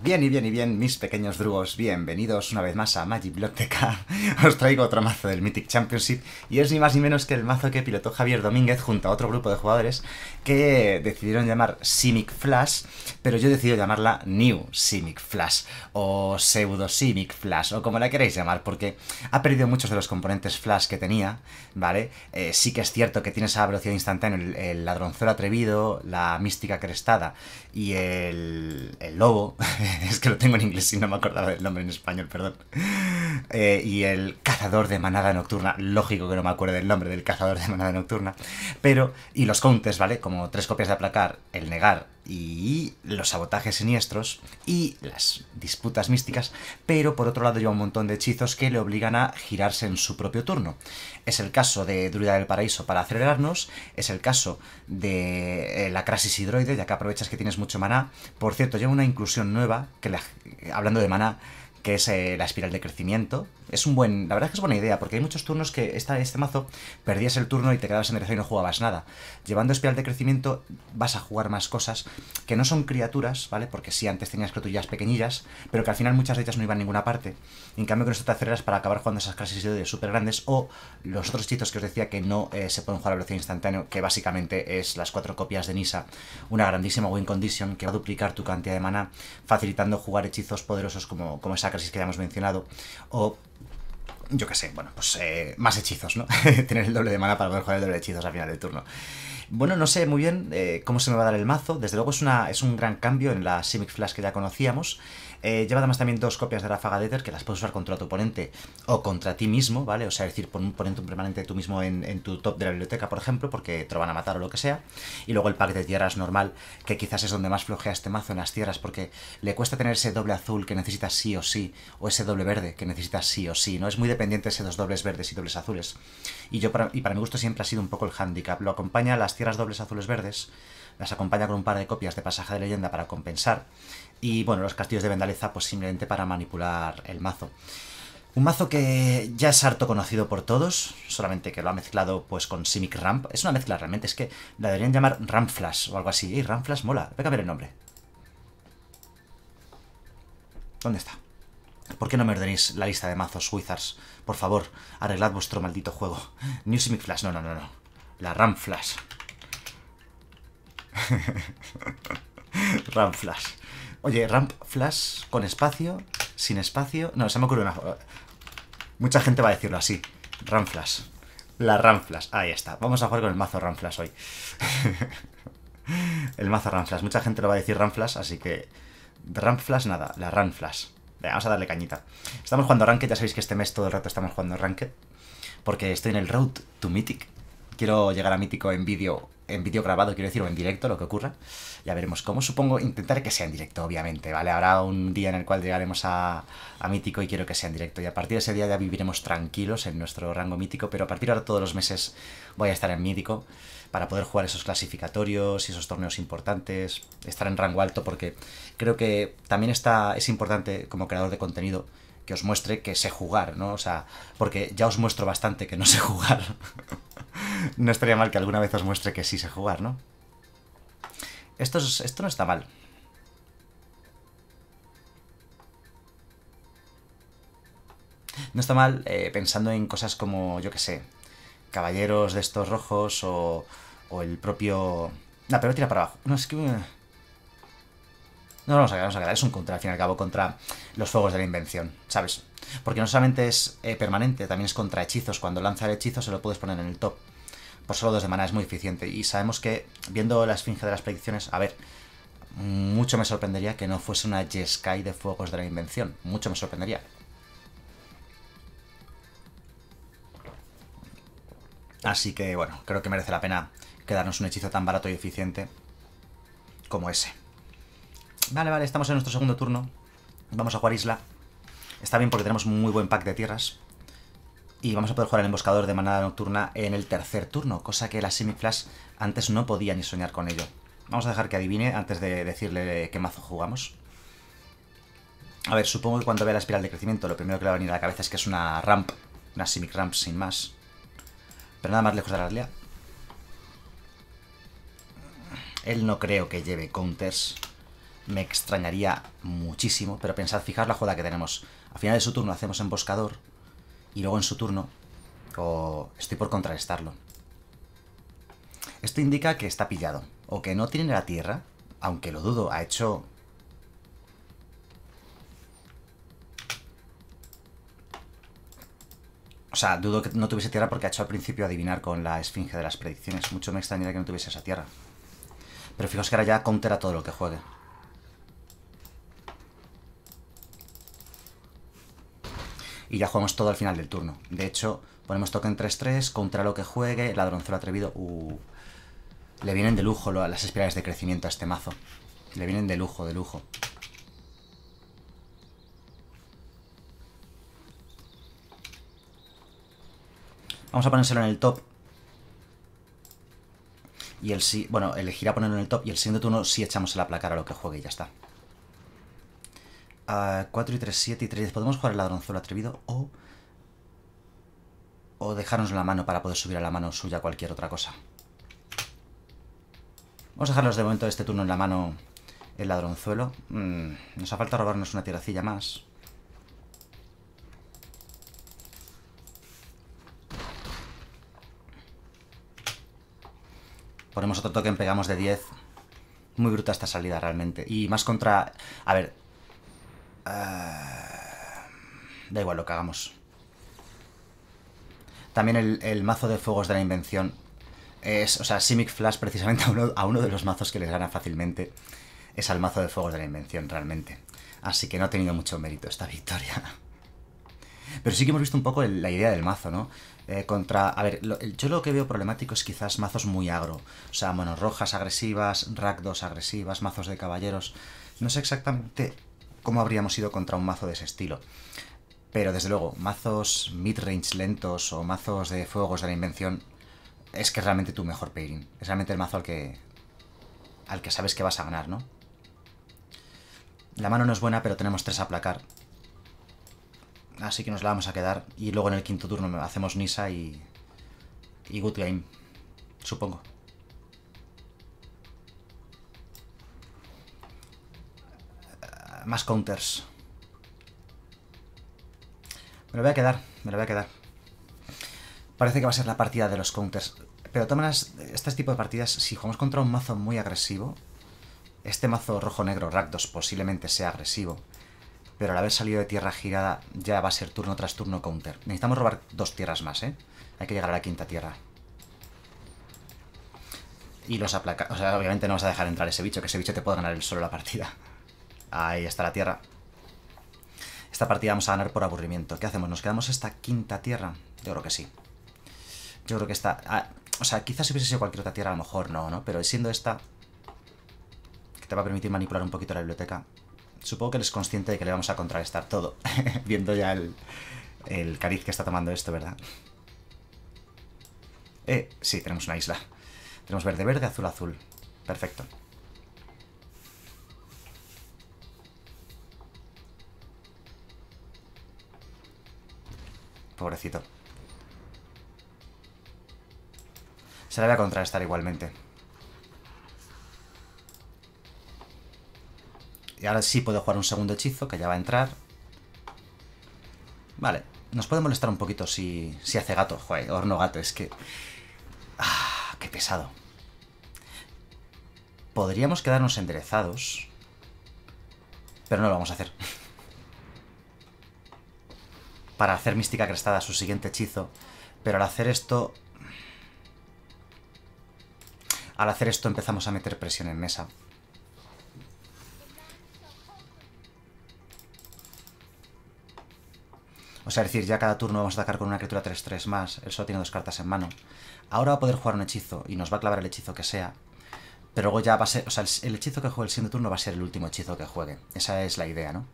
Bien y bien y bien, mis pequeños drugos, bienvenidos una vez más a Magic Block Os traigo otro mazo del Mythic Championship y es ni más ni menos que el mazo que pilotó Javier Domínguez junto a otro grupo de jugadores que decidieron llamar Simic Flash, pero yo he decidido llamarla New Simic Flash o Pseudo Simic Flash o como la queráis llamar porque ha perdido muchos de los componentes Flash que tenía, ¿vale? Eh, sí que es cierto que tiene esa velocidad instantánea el, el atrevido, la mística crestada y el, el lobo es que lo tengo en inglés y no me acordaba del nombre en español, perdón. Eh, y el cazador de manada nocturna, lógico que no me acuerdo del nombre del cazador de manada nocturna, pero, y los contes ¿vale? Como tres copias de aplacar, el negar y los sabotajes siniestros y las disputas místicas, pero por otro lado lleva un montón de hechizos que le obligan a girarse en su propio turno. Es el caso de Druida del Paraíso para acelerarnos, es el caso de eh, la Crasis Hidroide, ya que aprovechas que tienes mucho maná. Por cierto, lleva una inclusión nueva, que hablando de maná, que es eh, la espiral de crecimiento. Es un buen. La verdad es que es buena idea, porque hay muchos turnos que este mazo perdías el turno y te quedabas en derecho y no jugabas nada. Llevando espiral de crecimiento vas a jugar más cosas que no son criaturas, ¿vale? Porque sí, antes tenías criaturas pequeñillas, pero que al final muchas de ellas no iban a ninguna parte. En cambio, con esto te aceleras para acabar jugando esas clases de super grandes o los otros hechizos que os decía que no eh, se pueden jugar a velocidad instantánea, que básicamente es las cuatro copias de Nisa, una grandísima win condition que va a duplicar tu cantidad de mana, facilitando jugar hechizos poderosos como, como esa crisis que ya hemos mencionado, o yo qué sé, bueno, pues eh, más hechizos, ¿no? Tener el doble de mana para poder jugar el doble de hechizos al final del turno. Bueno, no sé muy bien eh, cómo se me va a dar el mazo. Desde luego es, una, es un gran cambio en la Simic Flash que ya conocíamos. Eh, lleva además también dos copias de Ráfaga Deter que las puedes usar contra tu oponente o contra ti mismo, ¿vale? O sea, decir, pon, ponente oponente permanente tú mismo en, tu top de la biblioteca, por ejemplo, porque te lo van a matar o lo que sea. Y luego el pack de tierras normal, que quizás es donde más flojea este mazo en las tierras, porque le cuesta tener ese doble azul que necesita sí o sí, o ese doble verde que necesita sí o sí, ¿no? Es muy dependiente ese dos dobles verdes y dobles azules. Y yo, y para mi gusto, siempre ha sido un poco el handicap. Lo acompaña a las tierras dobles azules verdes las acompaña con un par de copias de pasaje de leyenda para compensar y bueno, los castillos de Vendaleza, pues simplemente para manipular el mazo. Un mazo que ya es harto conocido por todos, solamente que lo ha mezclado pues con Simic Ramp. Es una mezcla realmente, es que la deberían llamar Ramp Flash o algo así. ¡Y Ramp Flash mola, voy a cambiar el nombre. ¿Dónde está? ¿Por qué no me ordenéis la lista de mazos Wizards? Por favor, arreglad vuestro maldito juego. New Simic Flash, no, no, no, no. La Ramp Flash. Flash. Oye, ramp flash con espacio, sin espacio. No, se me ocurre una. Mucha gente va a decirlo así. Ramp flash. La ramp flash. Ahí está. Vamos a jugar con el mazo ramp flash hoy. el mazo ramp flash. Mucha gente lo va a decir ramp flash, así que. Ramp flash nada, la ramp flash. vamos a darle cañita. Estamos jugando Ranked, ya sabéis que este mes todo el rato estamos jugando Ranked. Porque estoy en el Road to Mythic. Quiero llegar a Mítico en vídeo en vídeo grabado, quiero decir, o en directo, lo que ocurra. Ya veremos cómo. Supongo intentar que sea en directo, obviamente, ¿vale? Habrá un día en el cual llegaremos a, a mítico y quiero que sea en directo. Y a partir de ese día ya viviremos tranquilos en nuestro rango mítico, pero a partir de ahora todos los meses voy a estar en mítico para poder jugar esos clasificatorios y esos torneos importantes, estar en rango alto, porque creo que también está, es importante como creador de contenido que os muestre que sé jugar, ¿no? O sea, porque ya os muestro bastante que no sé jugar. no estaría mal que alguna vez os muestre que sí sé jugar, ¿no? Esto, es, esto no está mal. No está mal eh, pensando en cosas como, yo qué sé, caballeros de estos rojos o, o el propio... No, pero tira para abajo. No, es que... Eh, no, no, nos vamos a quedar, es un contra, al fin y al cabo, contra los fuegos de la invención, ¿sabes? Porque no solamente es eh, permanente, también es contra hechizos. Cuando lanza el hechizo se lo puedes poner en el top. Por solo dos de mana es muy eficiente. Y sabemos que, viendo la esfinge de las predicciones, a ver, mucho me sorprendería que no fuese una Jeskai de fuegos de la invención. Mucho me sorprendería. Así que, bueno, creo que merece la pena quedarnos un hechizo tan barato y eficiente como ese. Vale, vale, estamos en nuestro segundo turno. Vamos a jugar isla. Está bien porque tenemos muy buen pack de tierras. Y vamos a poder jugar el emboscador de manada nocturna en el tercer turno, cosa que la Flash antes no podía ni soñar con ello. Vamos a dejar que adivine antes de decirle qué mazo jugamos. A ver, supongo que cuando vea la espiral de crecimiento lo primero que le va a venir a la cabeza es que es una ramp, una Simic ramp sin más. Pero nada más lejos de la realidad. Él no creo que lleve counters me extrañaría muchísimo, pero pensad, fijar la joda que tenemos. Al final de su turno hacemos emboscador y luego en su turno estoy por contrarrestarlo. Esto indica que está pillado o que no tiene la tierra, aunque lo dudo, ha hecho... O sea, dudo que no tuviese tierra porque ha hecho al principio adivinar con la esfinge de las predicciones. Mucho me extrañaría que no tuviese esa tierra. Pero fijaos que ahora ya counter todo lo que juegue. y ya jugamos todo al final del turno. De hecho, ponemos token 3-3, contra lo que juegue, ladronzuelo atrevido. Uh, le vienen de lujo las espirales de crecimiento a este mazo. Le vienen de lujo, de lujo. Vamos a ponérselo en el top. Y el sí, bueno, elegirá ponerlo en el top y el siguiente turno sí echamos la aplacar a lo que juegue y ya está a 4 y 3, 7 y 3. Podemos jugar el ladronzuelo atrevido o... O dejarnos la mano para poder subir a la mano suya cualquier otra cosa. Vamos a dejarnos de momento este turno en la mano el ladronzuelo. Mm, nos ha falta robarnos una tiracilla más. Ponemos otro token, pegamos de 10. Muy bruta esta salida realmente. Y más contra... A ver, Ah, da igual lo que hagamos. También el, mazo de fuegos de la invención es, o sea, Simic Flash precisamente a uno, de los mazos que les gana fácilmente es al mazo de fuegos de la invención realmente. Así que no ha tenido mucho mérito esta victoria. Pero sí que hemos visto un poco la idea del mazo, ¿no? Eh, contra. A ver, yo lo que veo problemático es quizás mazos muy agro. O sea, monos rojas agresivas, ragdos agresivas, mazos de caballeros. No sé exactamente cómo habríamos ido contra un mazo de ese estilo. Pero desde luego, mazos mid-range lentos o mazos de fuegos de la invención es que es realmente tu mejor pairing. Es realmente el mazo al que, al que sabes que vas a ganar, ¿no? La mano no es buena, pero tenemos tres a aplacar. Así que nos la vamos a quedar. Y luego en el quinto turno hacemos Nisa y, y Good Game, supongo. más counters. Me lo voy a quedar, me lo voy a quedar. Parece que va a ser la partida de los counters. Pero de este tipo de partidas, si jugamos contra un mazo muy agresivo, este mazo rojo-negro, Rakdos, posiblemente sea agresivo. Pero al haber salido de tierra girada, ya va a ser turno tras turno counter. Necesitamos robar dos tierras más, ¿eh? Hay que llegar a la quinta tierra. Y los aplaca... O sea, obviamente no vas a dejar entrar ese bicho, que ese bicho te puede ganar el solo la partida. Ahí está la tierra. Esta partida vamos a ganar por aburrimiento. ¿Qué hacemos? ¿Nos quedamos esta quinta tierra? Yo creo que sí. Yo creo que esta... Ah, o sea, quizás si hubiese sido cualquier otra tierra, a lo mejor no, ¿no? Pero siendo esta... Que te va a permitir manipular un poquito la biblioteca. Supongo que eres consciente de que le vamos a contrarrestar todo. Viendo ya el, el cariz que está tomando esto, ¿verdad? Eh, sí, tenemos una isla. Tenemos verde, verde, azul, azul. Perfecto. Pobrecito. Se la voy a contrarrestar igualmente. Y ahora sí puedo jugar un segundo hechizo, que ya va a entrar. Vale. Nos puede molestar un poquito si, si hace gato. Joder, horno gato, es que... ¡Ah! ¡Qué pesado! Podríamos quedarnos enderezados. Pero no lo vamos a hacer para hacer Mística Crestada, su siguiente hechizo. Pero al hacer esto... Al hacer esto empezamos a meter presión en mesa. O sea, es decir, ya cada turno vamos a atacar con una criatura 3-3 más. Él solo tiene dos cartas en mano. Ahora va a poder jugar un hechizo y nos va a clavar el hechizo que sea. Pero luego ya va a ser... O sea, el hechizo que juegue el siguiente turno va a ser el último hechizo que juegue. Esa es la idea, ¿no?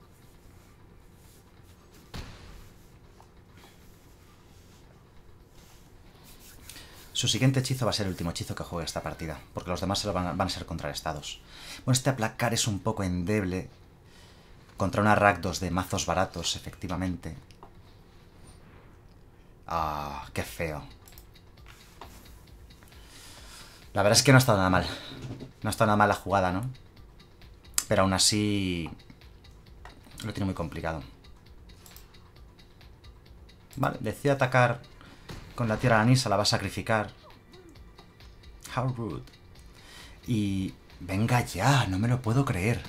Su siguiente hechizo va a ser el último hechizo que juegue esta partida, porque los demás se lo van, a, ser contrarrestados. Bueno, este aplacar es un poco endeble contra una Ragdos de mazos baratos, efectivamente. Ah, qué feo. La verdad es que no ha estado nada mal. No ha estado nada mal la jugada, ¿no? Pero aún así... Lo tiene muy complicado. Vale, decide atacar con la tierra anisa, la va a sacrificar. How rude. Y... Venga ya, no me lo puedo creer.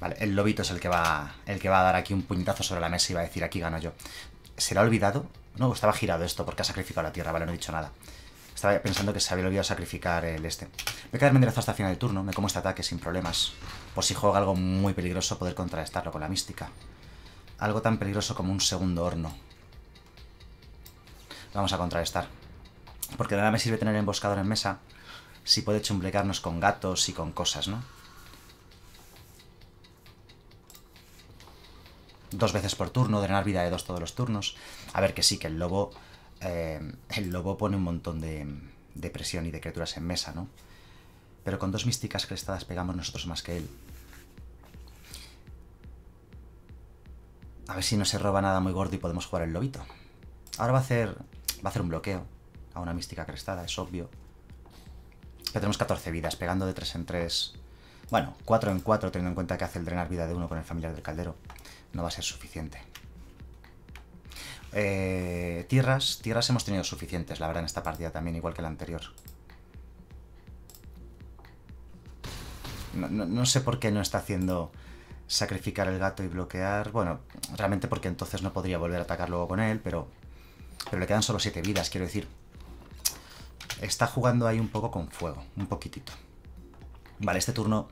Vale, el lobito es el que va el que va a dar aquí un puñetazo sobre la mesa y va a decir aquí gano yo. ¿Se lo ha olvidado no, estaba girado esto porque ha sacrificado la tierra, vale, no he dicho nada. Estaba pensando que se había olvidado sacrificar el este. Voy a quedarme enderezado hasta el final del turno. Me como este ataque sin problemas. Por si juega algo muy peligroso, poder contrarrestarlo con la mística. Algo tan peligroso como un segundo horno. Vamos a contrarrestar. Porque de nada me sirve tener emboscador en mesa si puede chumblecarnos con gatos y con cosas, ¿no? dos veces por turno, drenar vida de dos todos los turnos. A ver que sí, que el lobo. Eh, el lobo pone un montón de, presión y de criaturas en mesa, ¿no? Pero con dos místicas crestadas pegamos nosotros más que él. A ver si no se roba nada muy gordo y podemos jugar el lobito. Ahora va a hacer. Va a hacer un bloqueo a una mística crestada, es obvio. Pero tenemos 14 vidas, pegando de 3 en 3. Bueno, 4 en 4, teniendo en cuenta que hace el drenar vida de uno con el familiar del caldero no va a ser suficiente. Eh, tierras, tierras hemos tenido suficientes, la verdad, en esta partida también, igual que la anterior. No, sé por qué no está haciendo sacrificar el gato y bloquear. Bueno, realmente porque entonces no podría volver a atacar luego con él, pero, pero le quedan solo 7 vidas, quiero decir. Está jugando ahí un poco con fuego, un poquitito. Vale, este turno,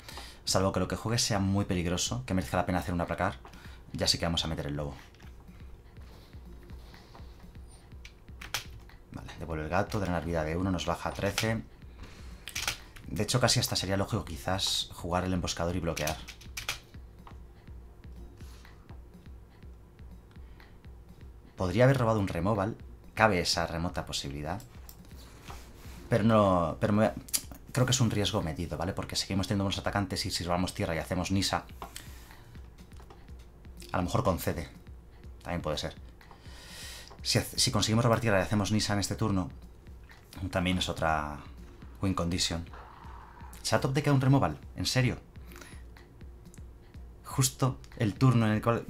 salvo que lo que juegue sea muy peligroso, que merezca la pena hacer un aplacar, ya sé que vamos a meter el lobo. Vale, devuelve el gato, drenar vida de uno. nos baja a 13. De hecho, casi hasta sería lógico quizás jugar el emboscador y bloquear. Podría haber robado un removal. Cabe esa remota posibilidad. Pero no... Pero creo que es un riesgo medido, ¿vale? Porque seguimos teniendo unos atacantes y si robamos tierra y hacemos Nisa, a lo mejor concede. También puede ser. Si, conseguimos repartir y hacemos Nisa en este turno, también es otra win condition. Shatop de queda un removal, en serio. Justo el turno en el cual...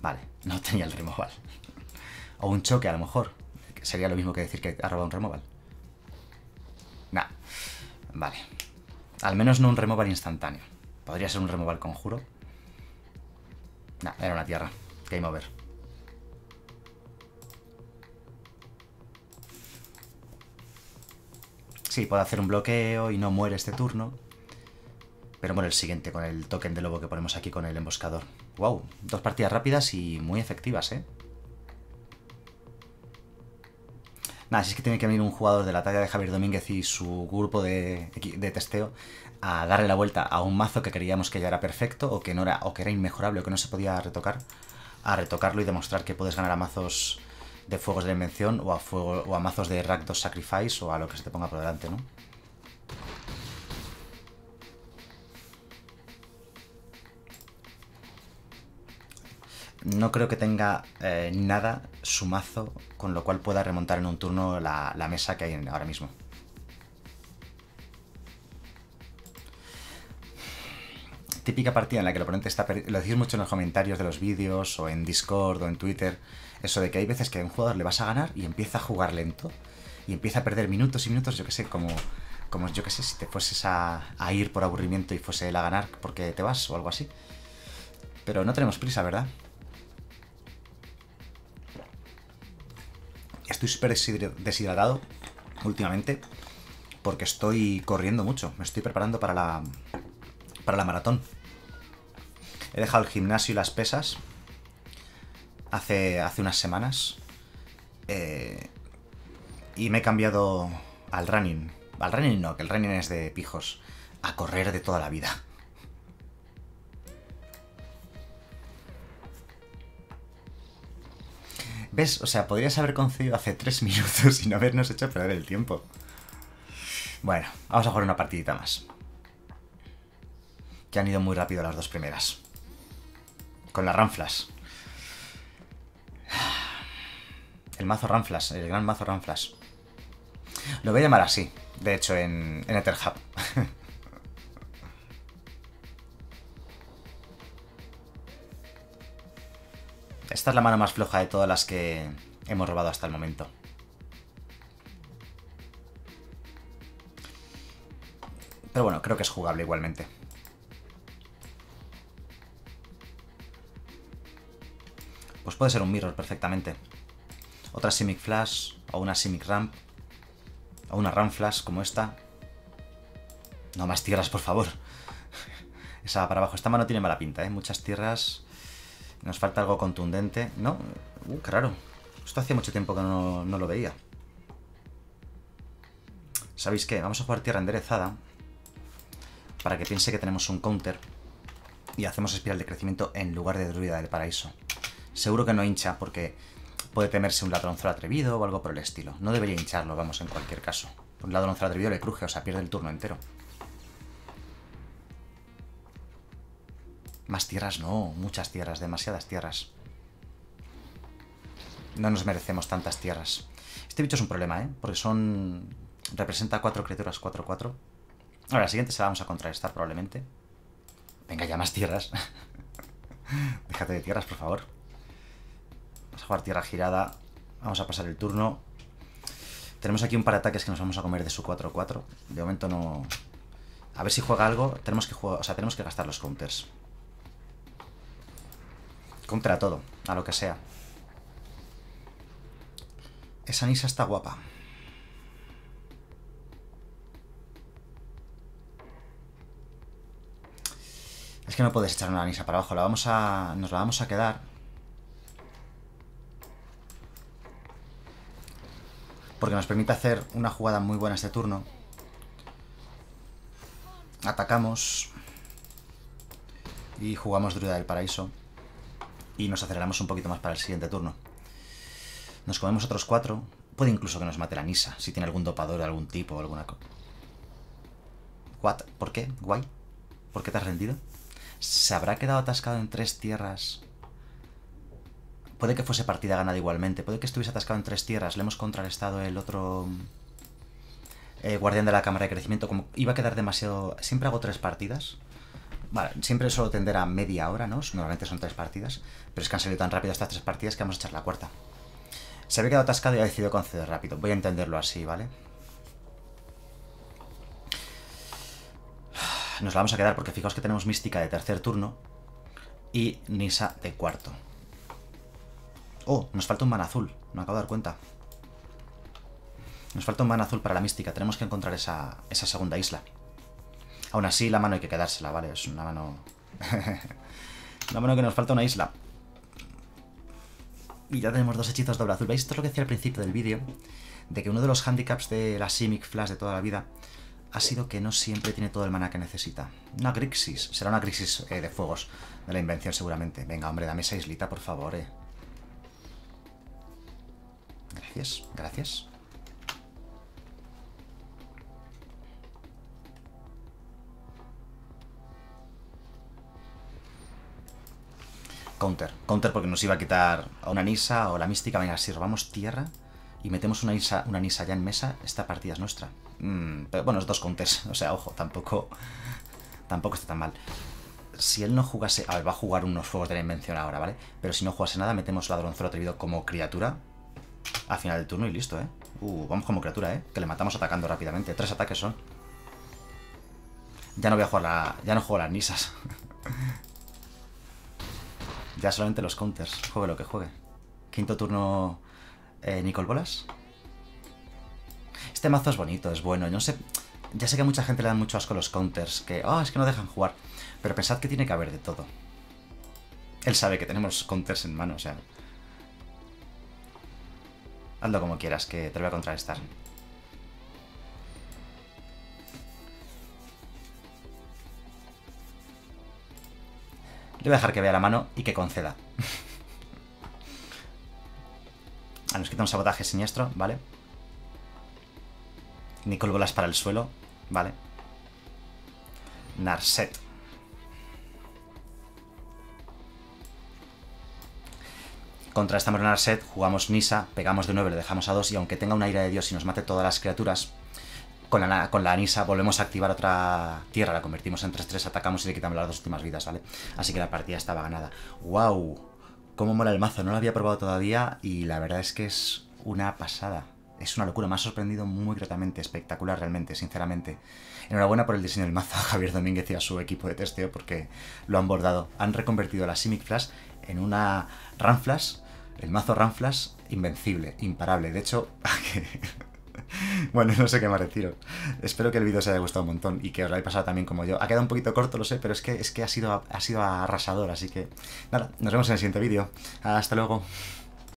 Vale, no tenía el removal. o un choque a lo mejor. sería lo mismo que decir que ha robado un removal. Nah. Vale. Al menos no un removal instantáneo. Podría ser un removal conjuro, era una tierra. Game over. Sí, puedo hacer un bloqueo y no muere este turno. Pero muere el siguiente con el token de lobo que ponemos aquí con el emboscador. Wow, dos partidas rápidas y muy efectivas, ¿eh? Nada, si es que tiene que venir un jugador de la talla de Javier Domínguez y su grupo de, testeo a darle la vuelta a un mazo que creíamos que ya era perfecto o que no era, o que era inmejorable o que no se podía retocar, a retocarlo y demostrar que puedes ganar a mazos de fuegos de invención o a, o mazos de Rakdos Sacrifice o a lo que se te ponga por delante, ¿no? No creo que tenga eh, nada su mazo, con lo cual pueda remontar en un turno la, mesa que hay ahora mismo. Típica partida en la que el oponente está perdido. Lo decís mucho en los comentarios de los vídeos, o en Discord, o en Twitter. Eso de que hay veces que a un jugador le vas a ganar y empieza a jugar lento. Y empieza a perder minutos y minutos, yo que sé, como como yo que sé, si te fueses a, a, ir por aburrimiento y fuese él a ganar porque te vas o algo así. Pero no tenemos prisa, ¿verdad? Estoy súper deshidratado últimamente porque estoy corriendo mucho. Me estoy preparando para la, para la maratón. He dejado el gimnasio y las pesas hace, hace unas semanas. Eh, y me he cambiado al running. Al running no, que el running es de pijos. A correr de toda la vida. ¿Ves? O sea, podrías haber concedido hace tres minutos y no habernos hecho perder el tiempo. Bueno, vamos a jugar una partidita más. Que han ido muy rápido las dos primeras. Con las ramflas El mazo ramflas el gran mazo ramflas Lo voy a llamar así, de hecho, en, en Esta es la mano más floja de todas las que hemos robado hasta el momento. Pero bueno, creo que es jugable igualmente. Pues puede ser un mirror perfectamente. Otra Simic Flash, o una Simic Ramp, o una Ramp Flash como esta. No más tierras, por favor. Esa para abajo. Esta mano tiene mala pinta, ¿eh? Muchas tierras... Nos falta algo contundente. No, uh, qué raro. Esto hacía mucho tiempo que no, lo veía. ¿Sabéis qué? Vamos a jugar tierra enderezada para que piense que tenemos un counter y hacemos espiral de crecimiento en lugar de druida del paraíso. Seguro que no hincha porque puede temerse un ladronzuelo atrevido o algo por el estilo. No debería hincharlo, vamos, en cualquier caso. Un ladronzo atrevido le cruje, o sea, pierde el turno entero. Más tierras no, muchas tierras, demasiadas tierras. No nos merecemos tantas tierras. Este bicho es un problema, ¿eh? Porque son... Representa cuatro criaturas, 4-4. Ahora, la siguiente se la vamos a contrarrestar probablemente. Venga, ya más tierras. Déjate de tierras, por favor. Vamos a jugar tierra girada. Vamos a pasar el turno. Tenemos aquí un par de ataques que nos vamos a comer de su 4-4. De momento no... A ver si juega algo. Tenemos que jugar... O sea, tenemos que gastar los counters. Contra todo, a lo que sea. Esa Nisa está guapa. Es que no puedes echar una anisa para abajo, la vamos a. Nos la vamos a quedar. Porque nos permite hacer una jugada muy buena este turno. Atacamos. Y jugamos Druida del Paraíso y nos aceleramos un poquito más para el siguiente turno. Nos comemos otros cuatro. Puede incluso que nos mate la Nisa, si tiene algún dopador de algún tipo o alguna cosa. ¿Por qué? ¿Guay? ¿Por qué te has rendido? ¿Se habrá quedado atascado en tres tierras? Puede que fuese partida ganada igualmente. Puede que estuviese atascado en tres tierras. Le hemos contrarrestado el otro... Eh, guardián de la cámara de crecimiento. Como iba a quedar demasiado... Siempre hago tres partidas. Vale, siempre solo tender a media hora, ¿no? Normalmente son tres partidas, pero es que han salido tan rápido estas tres partidas que vamos a echar la cuarta. Se había quedado atascado y ha decidido conceder rápido. Voy a entenderlo así, ¿vale? Nos la vamos a quedar porque fijaos que tenemos Mística de tercer turno y Nisa de cuarto. Oh, nos falta un man azul. No acabo de dar cuenta. Nos falta un man azul para la mística. Tenemos que encontrar esa segunda isla. Aún así, la mano hay que quedársela, ¿vale? Es una mano... una mano que nos falta una isla. Y ya tenemos dos hechizos doble azul. ¿Veis? Esto es lo que decía al principio del vídeo. De que uno de los handicaps de la Simic Flash de toda la vida ha sido que no siempre tiene todo el mana que necesita. Una Grixis. Será una Grixis eh, de fuegos de la invención seguramente. Venga, hombre, dame esa islita, por favor, eh. Gracias, gracias. Counter. Counter porque nos iba a quitar a una Nisa o la mística. Venga, si robamos tierra y metemos una Nisa, una Nisa ya en mesa, esta partida es nuestra. Mm, pero bueno, es dos counters. O sea, ojo, tampoco, tampoco está tan mal. Si él no jugase... A ver, va a jugar unos fuegos de la invención ahora, ¿vale? Pero si no jugase nada, metemos ladronzuelo atrevido como criatura al final del turno y listo, ¿eh? Uh, vamos como criatura, ¿eh? Que le matamos atacando rápidamente. Tres ataques son. Ya no voy a jugar la... Ya no juego las nisas. Ya solamente los counters, juegue lo que juegue. Quinto turno, eh, Nicole Nicol Bolas. Este mazo es bonito, es bueno. No sé, ya sé que a mucha gente le dan mucho asco los counters, que, ah, es que no dejan jugar. Pero pensad que tiene que haber de todo. Él sabe que tenemos counters en mano, o sea. Hazlo como quieras, que te lo voy a contrarrestar. Le voy a dejar que vea la mano y que conceda. ah, nos quita un sabotaje siniestro, ¿vale? Nicole Bolas para el suelo, ¿vale? Narset. Contra esta Marona Narset jugamos Nisa, pegamos de 9, le dejamos a dos y aunque tenga una ira de Dios y nos mate todas las criaturas, con la, con Anisa volvemos a activar otra tierra, la convertimos en 3-3, atacamos y le quitamos las dos últimas vidas, ¿vale? Así que la partida estaba ganada. ¡Wow! ¿Cómo mola el mazo? No lo había probado todavía y la verdad es que es una pasada. Es una locura, me ha sorprendido muy gratamente, espectacular realmente, sinceramente. Enhorabuena por el diseño del mazo a Javier Domínguez y a su equipo de testeo porque lo han bordado. Han reconvertido la Simic Flash en una Ranflash, el mazo Flash, invencible, imparable. De hecho, bueno, no sé qué más deciros. Espero que el vídeo os haya gustado un montón y que os lo hayáis pasado también como yo. Ha quedado un poquito corto, lo sé, pero es que, es que ha, sido, ha sido arrasador. Así que, nada, nos vemos en el siguiente vídeo. Hasta luego.